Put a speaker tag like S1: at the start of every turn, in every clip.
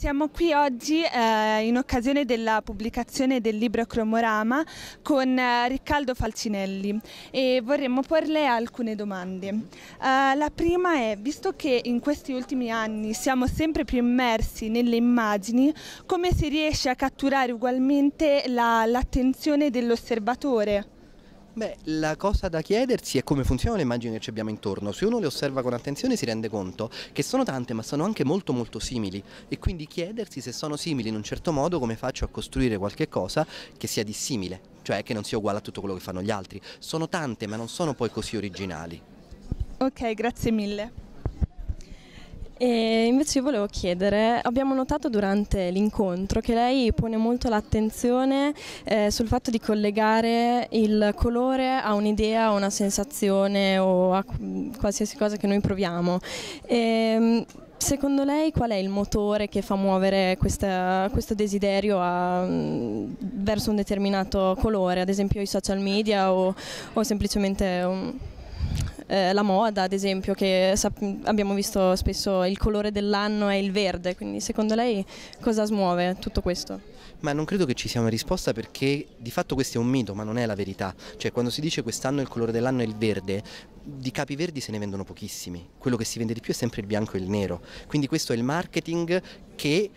S1: Siamo qui oggi eh, in occasione della pubblicazione del libro Cromorama con eh, Riccardo Falcinelli e vorremmo porle alcune domande. Eh, la prima è, visto che in questi ultimi anni siamo sempre più immersi nelle immagini, come si riesce a catturare ugualmente l'attenzione dell'osservatore?
S2: Beh, la cosa da chiedersi è come funzionano le immagini che ci abbiamo intorno. Se uno le osserva con attenzione si rende conto che sono tante ma sono anche molto molto simili e quindi chiedersi se sono simili in un certo modo come faccio a costruire qualche cosa che sia dissimile, cioè che non sia uguale a tutto quello che fanno gli altri. Sono tante ma non sono poi così originali.
S3: Ok, grazie mille. E invece io volevo chiedere, abbiamo notato durante l'incontro che lei pone molto l'attenzione eh, sul fatto di collegare il colore a un'idea, a una sensazione o a qualsiasi cosa che noi proviamo. E, ehm, secondo lei qual è il motore che fa muovere questa, questo desiderio a, verso un determinato colore, ad esempio i social media o, o semplicemente... Un eh, la moda, ad esempio, che abbiamo visto spesso il colore dell'anno è il verde, quindi secondo lei cosa smuove tutto questo?
S2: Ma non credo che ci sia una risposta perché di fatto questo è un mito, ma non è la verità. Cioè quando si dice quest'anno il colore dell'anno è il verde, di capi verdi se ne vendono pochissimi. Quello che si vende di più è sempre il bianco e il nero. Quindi questo è il marketing che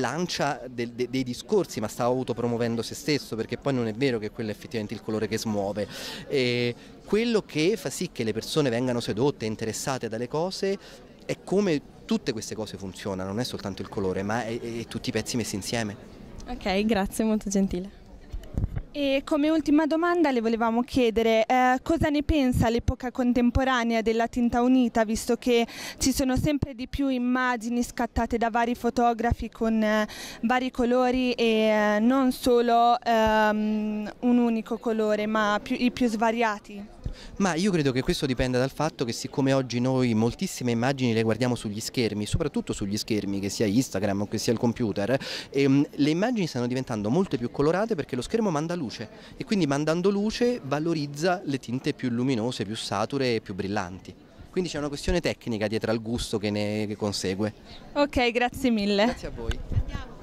S2: lancia de, de, dei discorsi ma sta autopromuovendo se stesso perché poi non è vero che quello è effettivamente il colore che smuove. E quello che fa sì che le persone vengano sedotte, interessate dalle cose è come tutte queste cose funzionano, non è soltanto il colore ma è, è tutti i pezzi messi insieme.
S3: Ok, grazie, molto gentile. E
S1: come ultima domanda le volevamo chiedere eh, cosa ne pensa l'epoca contemporanea della tinta unita, visto che ci sono sempre di più immagini scattate da vari fotografi con eh, vari colori e eh, non solo ehm, un unico colore, ma più, i più svariati?
S2: Ma io credo che questo dipenda dal fatto che siccome oggi noi moltissime immagini le guardiamo sugli schermi, soprattutto sugli schermi, che sia Instagram o che sia il computer, ehm, le immagini stanno diventando molto più colorate perché lo schermo manda luce e quindi mandando luce valorizza le tinte più luminose, più sature e più brillanti. Quindi c'è una questione tecnica dietro al gusto che ne consegue.
S1: Ok, grazie mille. Grazie a voi. Andiamo.